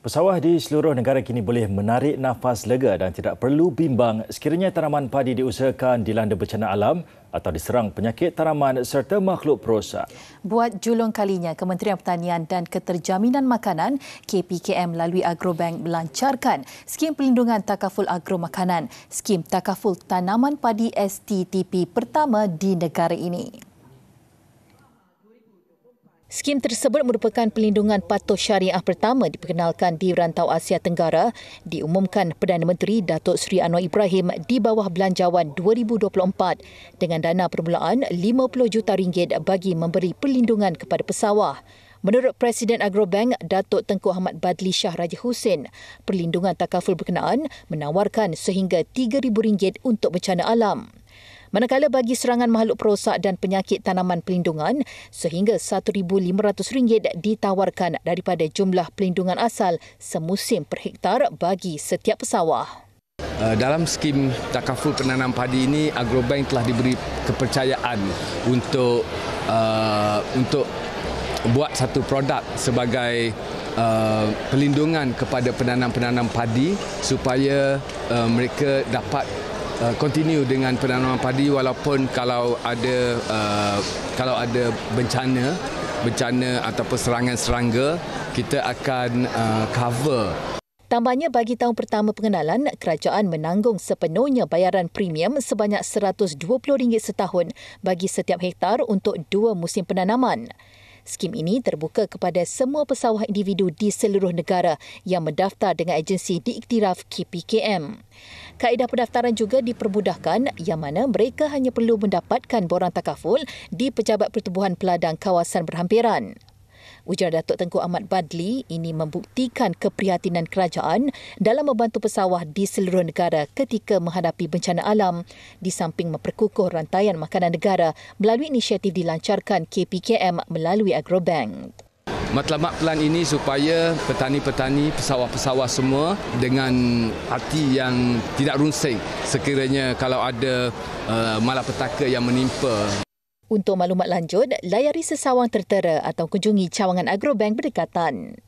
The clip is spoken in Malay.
Pesawah di seluruh negara kini boleh menarik nafas lega dan tidak perlu bimbang sekiranya tanaman padi diusahakan dilanda bencana alam atau diserang penyakit tanaman serta makhluk perosak. Buat julung kalinya, Kementerian Pertanian dan Keterjaminan Makanan KPKM melalui Agrobank melancarkan skim pelindungan takaful agro makanan, skim takaful tanaman padi STTP pertama di negara ini. Skim tersebut merupakan pelindungan patuh syariah pertama diperkenalkan di rantau Asia Tenggara, diumumkan Perdana Menteri Datuk Seri Anwar Ibrahim di bawah belanjawan 2024 dengan dana permulaan 50 juta ringgit bagi memberi perlindungan kepada pesawah. Menurut Presiden Agrobank, Datuk Tengku Ahmad Badli Shah Raja Hussein, perlindungan takaful berkenaan menawarkan sehingga RM3,000 untuk bencana alam manakala bagi serangan makhluk perosak dan penyakit tanaman pelindungan sehingga RM1,500 ditawarkan daripada jumlah pelindungan asal semusim per hektar bagi setiap pesawah. Eh, dalam skim takaful penanam padi ini, Agrobank telah diberi kepercayaan untuk uh, untuk buat satu produk sebagai uh, pelindungan kepada penanam-penanam padi supaya uh, mereka dapat Uh, continue dengan penanaman padi walaupun kalau ada uh, kalau ada bencana bencana ataupun serangan serangga kita akan uh, cover Tambahnya bagi tahun pertama pengenalan, kerajaan menanggung sepenuhnya bayaran premium sebanyak RM120 setahun bagi setiap hektar untuk dua musim penanaman. Skim ini terbuka kepada semua pesawah individu di seluruh negara yang mendaftar dengan agensi diiktiraf KPKM. Kaedah pendaftaran juga dipermudahkan yang mana mereka hanya perlu mendapatkan borang takaful di Pejabat Pertubuhan Peladang Kawasan Berhampiran. Ujar Datuk Tengku Ahmad Badli, ini membuktikan keprihatinan kerajaan dalam membantu pesawah di seluruh negara ketika menghadapi bencana alam. Di samping memperkukuh rantaian makanan negara melalui inisiatif dilancarkan KPKM melalui Agrobank. Matlamat pelan ini supaya petani-petani, pesawah-pesawah semua dengan hati yang tidak runsing sekiranya kalau ada uh, malapetaka yang menimpa untuk maklumat lanjut, layari sesawang tertera atau kunjungi cawangan agrobank berdekatan.